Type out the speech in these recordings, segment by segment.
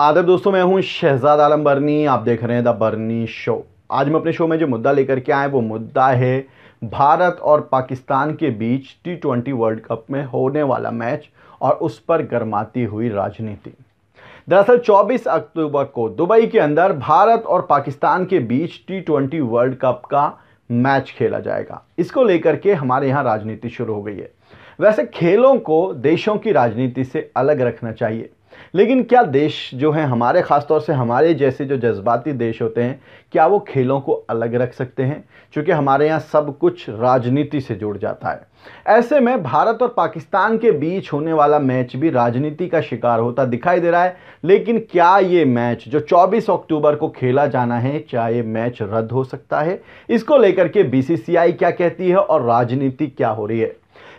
आदर दोस्तों मैं हूं शहजाद आलम बर्नी आप देख रहे हैं द बर्नी शो आज मैं अपने शो में जो मुद्दा लेकर के आए वो मुद्दा है भारत और पाकिस्तान के बीच टी ट्वेंटी वर्ल्ड कप में होने वाला मैच और उस पर गर्माती हुई राजनीति दरअसल 24 अक्टूबर को दुबई के अंदर भारत और पाकिस्तान के बीच टी ट्वेंटी वर्ल्ड कप का मैच खेला जाएगा इसको लेकर के हमारे यहाँ राजनीति शुरू हो गई है वैसे खेलों को देशों की राजनीति से अलग रखना चाहिए लेकिन क्या देश जो हैं हमारे खासतौर से हमारे जैसे जो जज्बाती देश होते हैं क्या वो खेलों को अलग रख सकते हैं क्योंकि हमारे यहाँ सब कुछ राजनीति से जुड़ जाता है ऐसे में भारत और पाकिस्तान के बीच होने वाला मैच भी राजनीति का शिकार होता दिखाई दे रहा है लेकिन क्या ये मैच जो 24 अक्टूबर को खेला जाना है क्या ये मैच रद्द हो सकता है इसको लेकर के बी क्या कहती है और राजनीति क्या हो रही है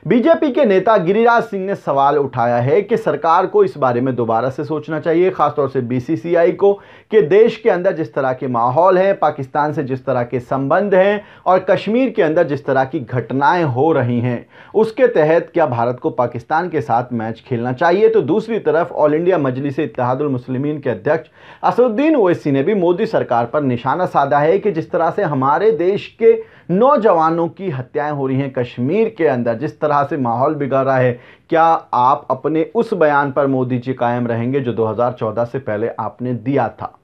बीजेपी के नेता गिरिराज सिंह ने सवाल उठाया है कि सरकार को इस बारे में दोबारा से सोचना चाहिए खासतौर से बीसीसीआई को कि देश के अंदर जिस तरह के माहौल हैं पाकिस्तान से जिस तरह के संबंध हैं और कश्मीर के अंदर जिस तरह की घटनाएं हो रही हैं उसके तहत क्या भारत को पाकिस्तान के साथ मैच खेलना चाहिए तो दूसरी तरफ ऑल इंडिया मजलिस इतिहादुलमसलिमिन के अध्यक्ष असदुद्दीन ओवैसी ने भी मोदी सरकार पर निशाना साधा है कि जिस तरह से हमारे देश के नौजवानों की हत्याएं हो रही हैं कश्मीर के अंदर जिस तरह से माहौल बिगड़ रहा है क्या आप अपने उस बयान पर मोदी जी कायम रहेंगे जो 2014 से पहले आपने दिया था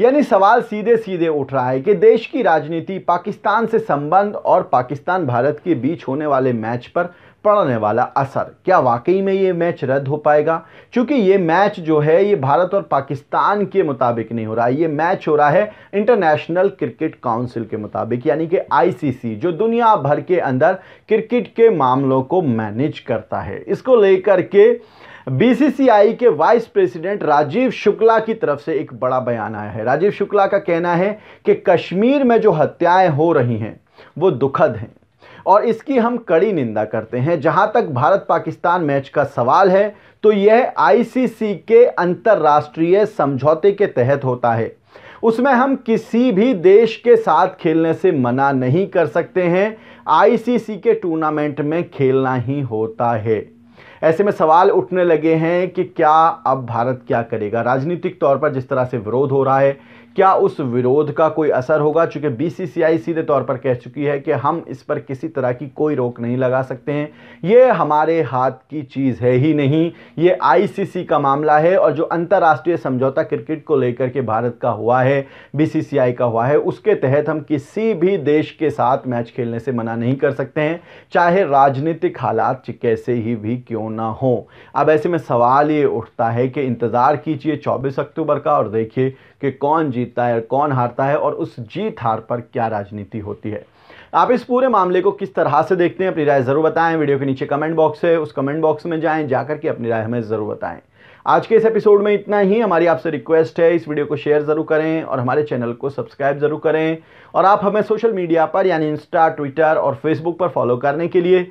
यानी सवाल सीधे सीधे उठ रहा है कि देश की राजनीति पाकिस्तान से संबंध और पाकिस्तान भारत के बीच होने वाले मैच पर पड़ने वाला असर क्या वाकई में ये मैच रद्द हो पाएगा क्योंकि ये मैच जो है ये भारत और पाकिस्तान के मुताबिक नहीं हो रहा है ये मैच हो रहा है इंटरनेशनल क्रिकेट काउंसिल के मुताबिक यानी कि आईसीसी जो दुनिया भर के अंदर क्रिकेट के मामलों को मैनेज करता है इसको लेकर के बीसीसीआई के वाइस प्रेसिडेंट राजीव शुक्ला की तरफ से एक बड़ा बयान आया है राजीव शुक्ला का कहना है कि कश्मीर में जो हत्याएं हो रही हैं वो दुखद हैं और इसकी हम कड़ी निंदा करते हैं जहां तक भारत पाकिस्तान मैच का सवाल है तो यह आईसीसी के अंतर्राष्ट्रीय समझौते के तहत होता है उसमें हम किसी भी देश के साथ खेलने से मना नहीं कर सकते हैं आईसीसी के टूर्नामेंट में खेलना ही होता है ऐसे में सवाल उठने लगे हैं कि क्या अब भारत क्या करेगा राजनीतिक तौर पर जिस तरह से विरोध हो रहा है क्या उस विरोध का कोई असर होगा चूँकि बीसीसीआई सीधे तौर पर कह चुकी है कि हम इस पर किसी तरह की कोई रोक नहीं लगा सकते हैं ये हमारे हाथ की चीज़ है ही नहीं ये आईसीसी का मामला है और जो अंतर्राष्ट्रीय समझौता क्रिकेट को लेकर के भारत का हुआ है बीसीसीआई का हुआ है उसके तहत हम किसी भी देश के साथ मैच खेलने से मना नहीं कर सकते हैं चाहे राजनीतिक हालात कैसे ही भी क्यों क्यों ना हो अब ऐसे में सवाल ये उठता है कि इंतज़ार कीजिए 24 अक्टूबर का और देखिए कि कौन जीतता है कौन हारता है और उस जीत हार पर क्या राजनीति होती है आप इस पूरे मामले को किस तरह से देखते हैं अपनी राय ज़रूर बताएं वीडियो के नीचे कमेंट बॉक्स है उस कमेंट बॉक्स में जाएं जाकर के अपनी राय हमें ज़रूर बताएं आज के इस एपिसोड में इतना ही हमारी आपसे रिक्वेस्ट है इस वीडियो को शेयर ज़रूर करें और हमारे चैनल को सब्सक्राइब ज़रूर करें और आप हमें सोशल मीडिया पर यानी इंस्टा ट्विटर और फेसबुक पर फॉलो करने के लिए